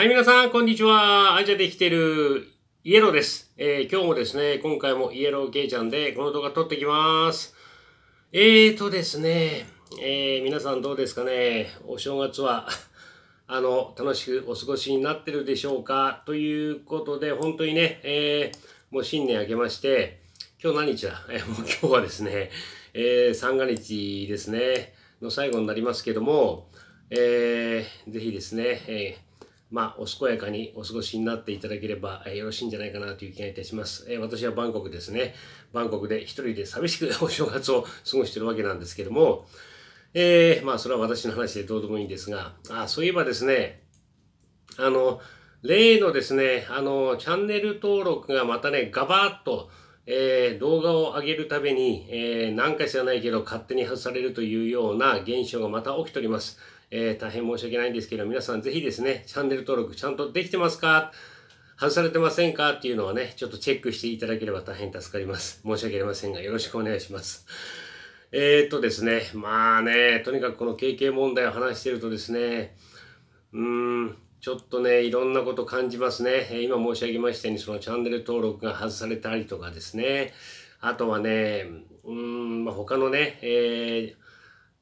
はい、皆さん、こんにちは。アジアで生きてるイエローです。えー、今日もですね、今回もイエローケイちゃんでこの動画撮ってきます。えーとですね、えー、皆さんどうですかね。お正月は あの、楽しくお過ごしになってるでしょうかということで、本当にね、えー、もう新年明けまして、今日何日だ えー、もう今日はですね、えー、三が日ですね、の最後になりますけども、えー、ぜひですね、えーまあ、お健やかにお過ごしになっていただければ、えー、よろしいんじゃないかなという気がいたします。えー、私はバンコクですね。バンコクで一人で寂しくお正月を過ごしているわけなんですけども、えー、まあ、それは私の話でどうでもいいんですが、あ、そういえばですね、あの、例のですね、あの、チャンネル登録がまたね、ガバッと、えー、動画を上げるために、えー、何か知らないけど勝手に外されるというような現象がまた起きております。えー、大変申し訳ないんですけど、皆さんぜひですね、チャンネル登録ちゃんとできてますか外されてませんかっていうのはね、ちょっとチェックしていただければ大変助かります。申し訳ありませんが、よろしくお願いします。えー、っとですね、まあね、とにかくこの経験問題を話してるとですね、うーん、ちょっとね、いろんなこと感じますね。今申し上げましたように、そのチャンネル登録が外されたりとかですね、あとはね、うん、まあ、他のね、えー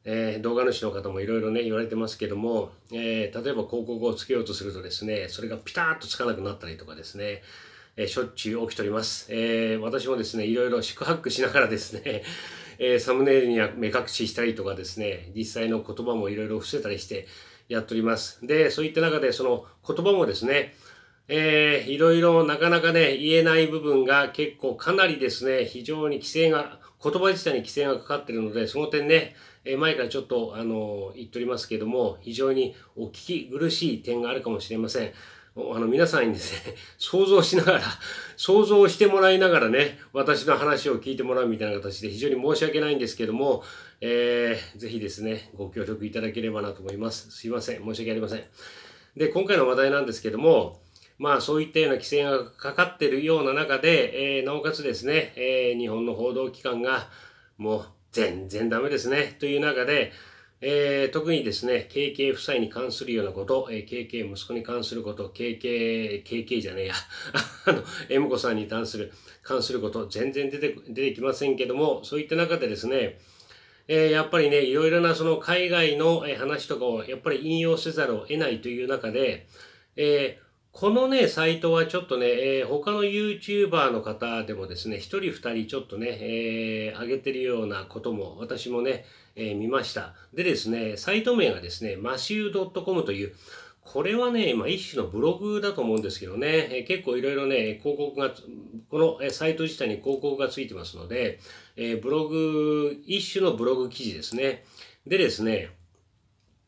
えー、動画主の方もいろいろね、言われてますけども、えー、例えば広告をつけようとするとですね、それがピタッとつかなくなったりとかですね、えー、しょっちゅう起きております。えー、私もですね、いろいろ宿泊しながらですね、えー、サムネイルには目隠ししたりとかですね、実際の言葉もいろいろ伏せたりしてやっております。で、そういった中でその言葉もですね、えー、いろいろなかなかね、言えない部分が結構かなりですね、非常に規制が、言葉自体に規制がかかってるので、その点ね、え前からちょっと、あの言っておりますけども、非常にお聞き苦しい点があるかもしれません。あの、皆さんにですね、想像しながら、想像してもらいながらね、私の話を聞いてもらうみたいな形で非常に申し訳ないんですけども、えー、ぜひですね、ご協力いただければなと思います。すいません、申し訳ありません。で、今回の話題なんですけども、まあそういったような規制がかかっているような中で、えー、なおかつですね、えー、日本の報道機関がもう全然ダメですね、という中で、えー、特にですね、KK 夫妻に関するようなこと、えー、KK 息子に関すること、KK、KK じゃねえや、あの、M 子さんに関する、関すること、全然出て、出てきませんけども、そういった中でですね、えー、やっぱりね、いろいろなその海外の話とかをやっぱり引用せざるを得ないという中で、えー、このね、サイトはちょっとね、えー、他の YouTuber の方でもですね、一人二人ちょっとね、えー、上げてるようなことも私もね、えー、見ました。でですね、サイト名がですね、マシュー .com という、これはね、まあ、一種のブログだと思うんですけどね、え結構いろいろね、広告が、このサイト自体に広告がついてますので、えブログ、一種のブログ記事ですね。でですね、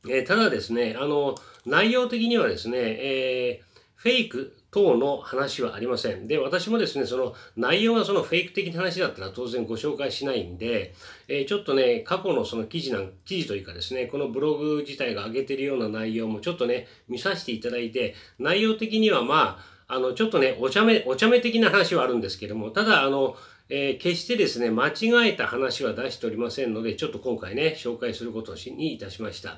えただですね、あの、内容的にはですね、えフェイク等の話はありません。で、私もですね、その内容がそのフェイク的な話だったら当然ご紹介しないんで、えー、ちょっとね、過去のその記事なん、記事というかですね、このブログ自体が上げてるような内容もちょっとね、見させていただいて、内容的にはまあ、あの、ちょっとね、お茶目、お茶目的な話はあるんですけども、ただ、あの、えー、決してですね、間違えた話は出しておりませんので、ちょっと今回ね、紹介することにいたしました。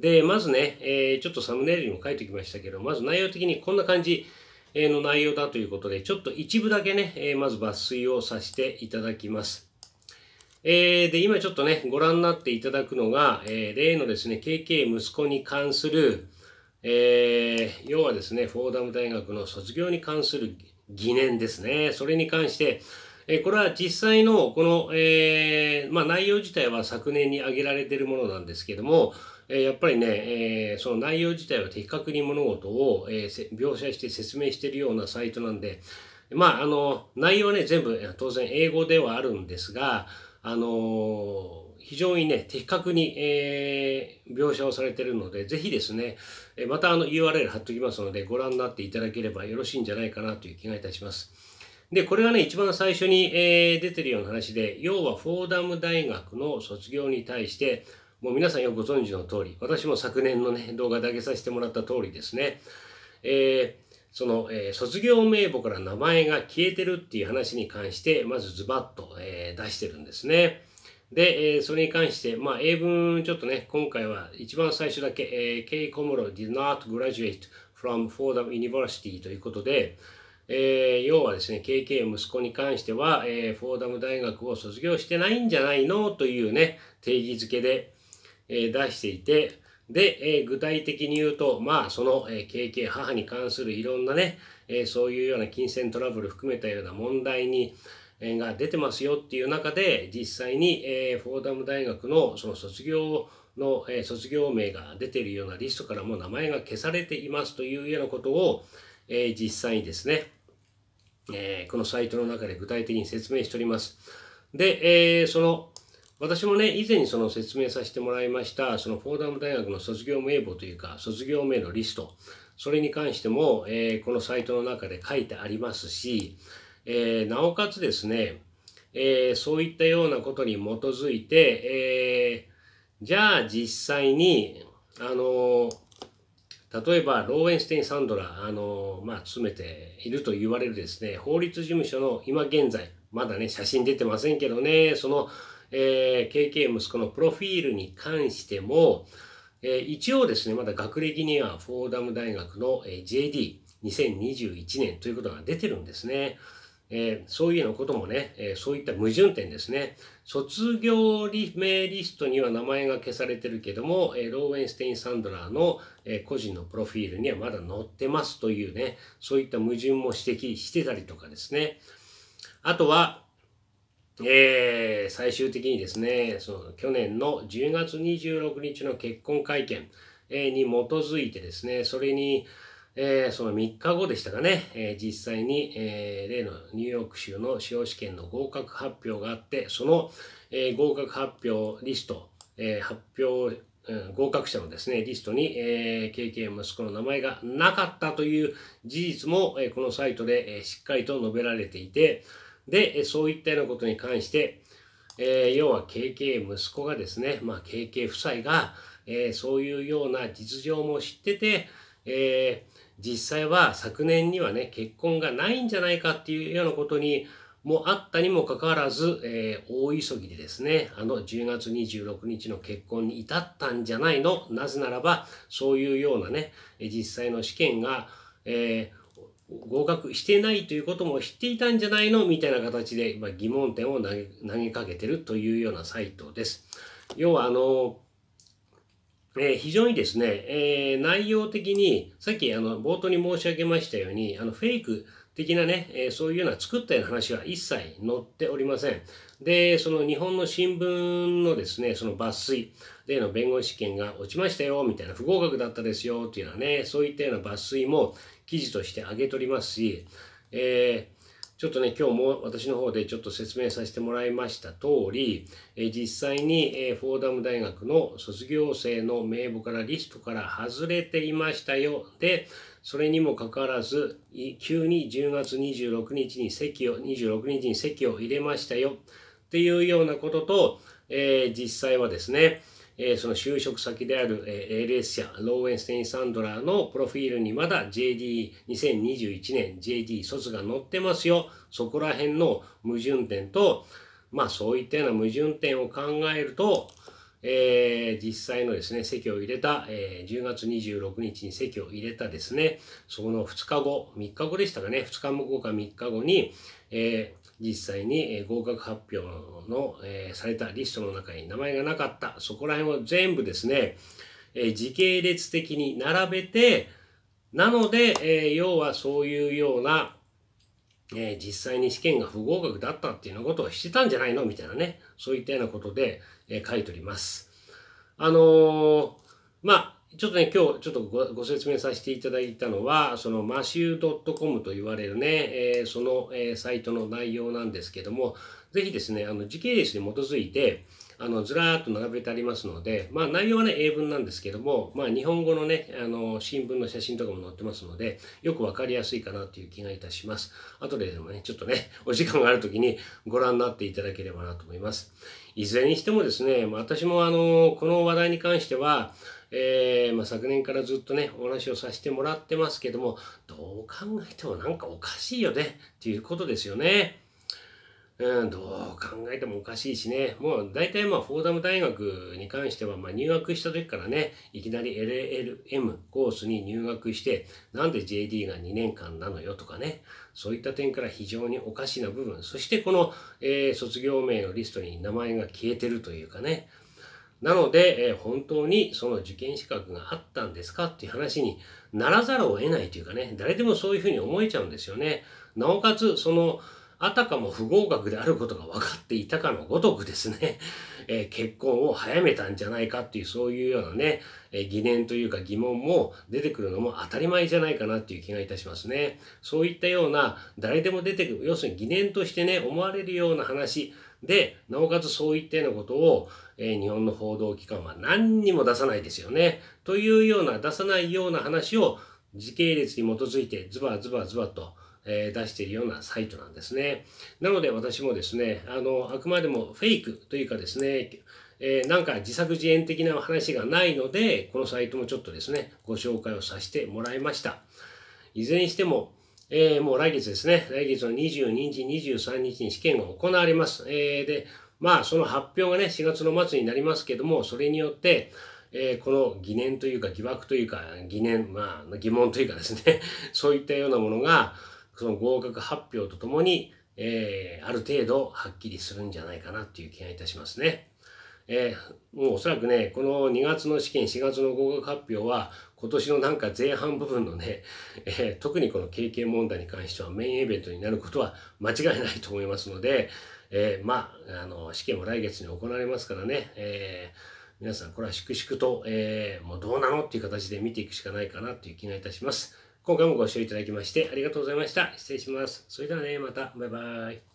で、まずね、えー、ちょっとサムネイルにも書いてきましたけど、まず内容的にこんな感じの内容だということで、ちょっと一部だけね、えー、まず抜粋をさせていただきます。えー、で、今ちょっとね、ご覧になっていただくのが、えー、例のですね、KK 息子に関する、えー、要はですね、フォーダム大学の卒業に関する疑念ですね。それに関して、えこれは実際のこの、えー、まあ、内容自体は昨年に挙げられているものなんですけども、えやっぱりね、えその内容自体は的確に物事を、え描写して説明しているようなサイトなんで、まあ、あの、内容はね、全部当然英語ではあるんですが、あの非常にね、的確に、えー、描写をされてるので、ぜひですね、えまたあの URL 貼っときますので、ご覧になっていただければよろしいんじゃないかなという気がいたします。で、これがね、一番最初に、えー、出てるような話で、要はフォーダム大学の卒業に対して、もう皆さんよくご存知の通り、私も昨年のね、動画で上げさせてもらった通りですね、えー、その、えー、卒業名簿から名前が消えてるっていう話に関して、まずズバッと、えー、出してるんですね。で、えー、それに関して、まあ、英文ちょっとね、今回は一番最初だけ、えー、K. 小室 did not graduate from Fordham University ということで、えー、要はですね、KK 息子に関しては、えー、フォーダム大学を卒業してないんじゃないのというね、定義づけで、え出していて、で、え具体的に言うと、まあ、その、え経験、母に関するいろんなね、えそういうような金銭トラブル含めたような問題に、えが出てますよっていう中で、実際に、えフォーダム大学のその卒業の、え卒業名が出ているようなリストからも名前が消されていますというようなことを、え実際にですね、えこのサイトの中で具体的に説明しております。で、えその、私もね以前その説明させてもらいましたそのフォーダム大学の卒業名簿というか卒業名のリストそれに関しても、えー、このサイトの中で書いてありますし、えー、なおかつですね、えー、そういったようなことに基づいて、えじゃあ実際にあの例えばローエンステイン・サンドラあの、まあ、詰めていると言われるですね法律事務所の今現在まだね写真出てませんけどねそのえー、KK 息子のプロフィールに関しても、えー、一応ですね、まだ学歴にはフォーダム大学の JD2021 年ということが出てるんですね。えー、そういうようなこともね、えー、そういった矛盾点ですね。卒業リ名リストには名前が消されてるけども、えー、ローウェンステイン・サンドラーの、え個人のプロフィールにはまだ載ってますというね、そういった矛盾も指摘してたりとかですね。あとは、えー、最終的にですねその去年の10月26日の結婚会見に基づいてですねそれに、えー、その3日後でしたかね、えー、実際に、えー、例のニューヨーク州の司法試験の合格発表があってその、え合格発表リスト、え発表合格者のですね、リストに、えー、KK 息子の名前がなかったという事実も、えこのサイトで、えしっかりと述べられていて、で、そういったようなことに関して、えー、要は KK 息子がですね、まあ、KK 夫妻が、えー、そういうような実情も知ってて、えー、実際は昨年にはね結婚がないんじゃないかっていうようなことにもあったにもかかわらず、え大急ぎでですねあの10月26日の結婚に至ったんじゃないのなぜならばそういうようなね実際の試験が、えー、合格してないということも知っていたんじゃないのみたいな形で、まあ、疑問点を投げ投げかけてるというようなサイトです。要はあの、えー、非常にですね、えー、内容的にさっきあの冒頭に申し上げましたようにあのフェイク的なね、えー、そういうような作ったような話は一切載っておりません。で、その日本の新聞のですね、その抜粋での弁護士試験が落ちましたよ、みたいな、不合格だったですよ、っていうようなね、そういったような抜粋も記事として上げおりますし、えーちょっとね、今日も私の方でちょっと説明させてもらいました通り、え実際に、えフォーダム大学の卒業生の名簿からリストから外れていましたよ。で、それにもかかわらず、急に10月26日に席を、26日に席を入れましたよ。っていうようなことと、えー、実際はですね、えー、その就職先である、えー、LS 社ローエンステイン・サンドラーのプロフィールにまだ JD2021 年 JD 卒が載ってますよそこら辺の矛盾点とまあそういったような矛盾点を考えると、えー、実際のですね席を入れた、えー、10月26日に席を入れたですねその2日後3日後でしたかね2日後か3日後に、えー、実際に合格発表の、えされたリストの中に名前がなかったそこら辺を全部ですね、え時系列的に並べてなので、え要はそういうような、え実際に試験が不合格だったっていうようなことをしてたんじゃないのみたいなねそういったようなことで、え書いております。あのー、まあちょっとね、今日ちょっとご説明させていただいたのは、そのマシュー .com と言われるね、えー、その、えー、サイトの内容なんですけども、ぜひですね、あの時系列に基づいて、あのずらーっと並べてありますので、まあ、内容はね、英文なんですけども、まあ、日本語のね、あの新聞の写真とかも載ってますので、よく分かりやすいかなという気がいたします。後ででもね、ちょっとね、お時間がある時にご覧になっていただければなと思います。いずれにしてもですね、私もあの、この話題に関しては、えー、まあ、昨年からずっとね、お話をさせてもらってますけども、どう考えてもなんかおかしいよね、っていうことですよね。うん、どう考えてもおかしいしね、もう大体まあフォーダム大学に関しては、ま入学した時からね、いきなり LLM コースに入学して、なんで JD が2年間なのよとかね、そういった点から非常におかしな部分、そしてこの、えー、卒業名のリストに名前が消えてるというかね、なので、え本当にその受験資格があったんですかっていう話にならざるを得ないというかね、誰でもそういうふうに思えちゃうんですよね。なおかつ、その、あたかも不合格であることが分かっていたかのごとくですね、え結婚を早めたんじゃないかっていうそういうようなね、え疑念というか疑問も出てくるのも当たり前じゃないかなっていう気がいたしますね。そういったような誰でも出てくる、要するに疑念としてね、思われるような話、で、なおかつそういったようなことを、えー、日本の報道機関は何にも出さないですよね。というような、出さないような話を時系列に基づいてズバズバズバと、えー、出しているようなサイトなんですね。なので私もですね、あの、あくまでもフェイクというかですね、えー、なんか自作自演的な話がないので、このサイトもちょっとですね、ご紹介をさせてもらいました。いずれにしても、えー、もう来月ですね、来月の22日、23日に試験が行われます。えー、で、まあ、その発表がね、4月の末になりますけども、それによって、えー、この疑念というか疑惑というか疑念、まあ、疑問というかですね そういったようなものがその合格発表とともに、えー、ある程度はっきりするんじゃないかなっていう気がいたしますね。えー、もうおそらくねこの2月の試験4月の合格発表は今年のなんか前半部分のね、えー、特にこの経験問題に関してはメインイベントになることは間違いないと思いますので、えー、まあ、あの、試験も来月に行われますからね、えー、皆さんこれは粛々と、えー、もうどうなのっていう形で見ていくしかないかなという気がいたします。今回もご視聴いただきましてありがとうございました。失礼します。それではね、また、バイバイ。